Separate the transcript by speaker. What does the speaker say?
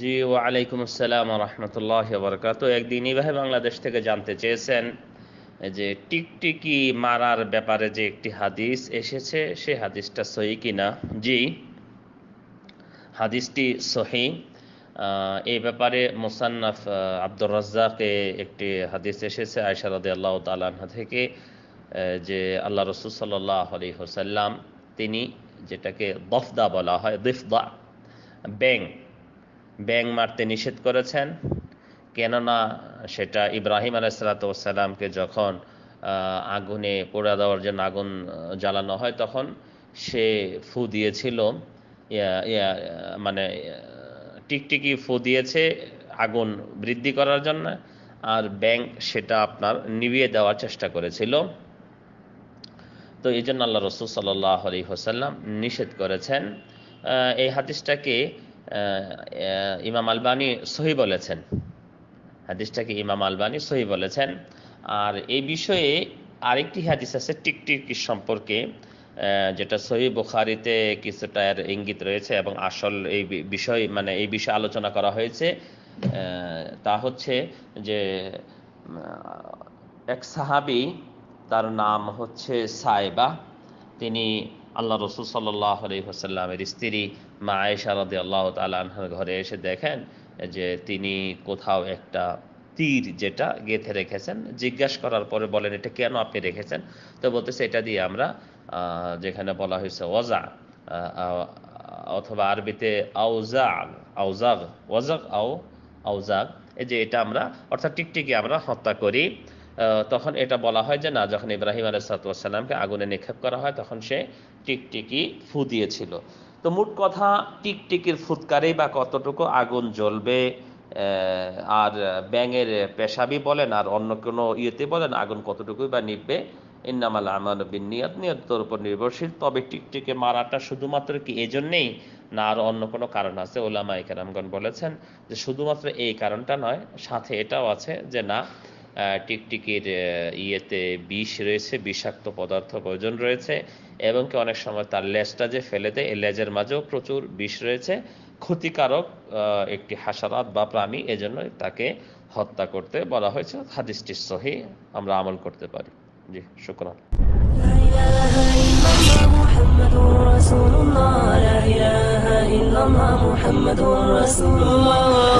Speaker 1: জি ওয়ালাইকুম আসসালাম রহমতুল্লাহ বরকাত একদিন এইভাবে বাংলাদেশ থেকে জানতে চেয়েছেন যে টিকটিকি মারার ব্যাপারে যে একটি হাদিস এসেছে সে হাদিসটা সহি কিনা জি হাদিসটি সহি এই ব্যাপারে মোসান্নাফ আব্দুর রাজ্জাকে একটি হাদিস এসেছে আয়সারদ আল্লাহ তালাহা থেকে যে আল্লাহ রসুল সাল্লাহ আলী হোসাল্লাম তিনি যেটাকে দফদা বলা হয় দিফদা ব্যাং ব্যাং মারতে নিষেধ করেছেন কেননা সেটা ইব্রাহিম আলাইসালাতামকে যখন আগুনে পোড়া দেওয়ার জন্য আগুন জ্বালানো হয় তখন সে ফু দিয়েছিল মানে টিকটিকি ফু দিয়েছে আগুন বৃদ্ধি করার জন্য আর ব্যাং সেটা আপনার নিভিয়ে দেওয়ার চেষ্টা করেছিল তো এই জন্য আল্লাহ রসুল সাল্লাহ আলী হোসাল্লাম নিষেধ করেছেন এই হাদিসটাকে ইমাম আলবানি সহি বলেছেন হাদিসটাকে ইমাম আলবানি সহি বলেছেন আর এই বিষয়ে আরেকটি হাদিস আছে টিকটিকি সম্পর্কে যেটা সহি বুখারিতে কিছুটা এর ইঙ্গিত রয়েছে এবং আসল এই বিষয় মানে এই বিষয়ে আলোচনা করা হয়েছে তা হচ্ছে যে এক সাহাবি তার নাম হচ্ছে সাইবা তিনি আল্লাহ রসুল সাল্লাহ আলহিহাসাল্লামের স্ত্রী মা আয়েশা রদি আল্লাহ তালহার ঘরে এসে দেখেন যে তিনি কোথাও একটা তীর যেটা গেঁথে রেখেছেন জিজ্ঞাসা করার পরে বলেন এটা কেন আপনি রেখেছেন তো বলতেছে এটা দিয়ে আমরা যেখানে বলা হয়েছে ওজা অথবা আরবিতে আউজাগ আউজাগ ওজাগ আও আউজাগ এই যে এটা আমরা অর্থাৎ টিকটিকি আমরা হত্যা করি তখন এটা বলা হয় যে না যখন ইব্রাহিম আলাইসালামকে আগুনে নিক্ষেপ করা হয় তখন সে টিকটিকি ফু দিয়েছিল তো মোট কথা টিকটিকির ফুৎকারেই বা কতটুকু আগুন জ্বলবে আর ব্যাঙের পেশাবি বলেন আর অন্য কোনো ইয়েতে বলেন আগুন কতটুকুই বা নিববে ইন্নামাল আমান বিন নিয়ত নিয়তের উপর নির্ভরশীল তবে টিকটিকে মারাটা শুধুমাত্র কি এজন্যেই না আর অন্য কোনো কারণ আছে ওলামা কেরামগণ বলেছেন যে শুধুমাত্র এই কারণটা নয় সাথে এটাও আছে যে না টিকটিকির ইয়েতে বিষ রয়েছে বিষাক্ত পদার্থ প্রয়োজন রয়েছে এবং কি অনেক সময় তার লেজটা যে ফেলে দেয় এই লেজের মাঝেও প্রচুর বিষ রয়েছে ক্ষতিকারক একটি হাসারাত বা প্রাণী এজন্য তাকে হত্যা করতে বলা হয়েছে হাদিসটি সহি আমরা আমল করতে পারি জি শুক্রান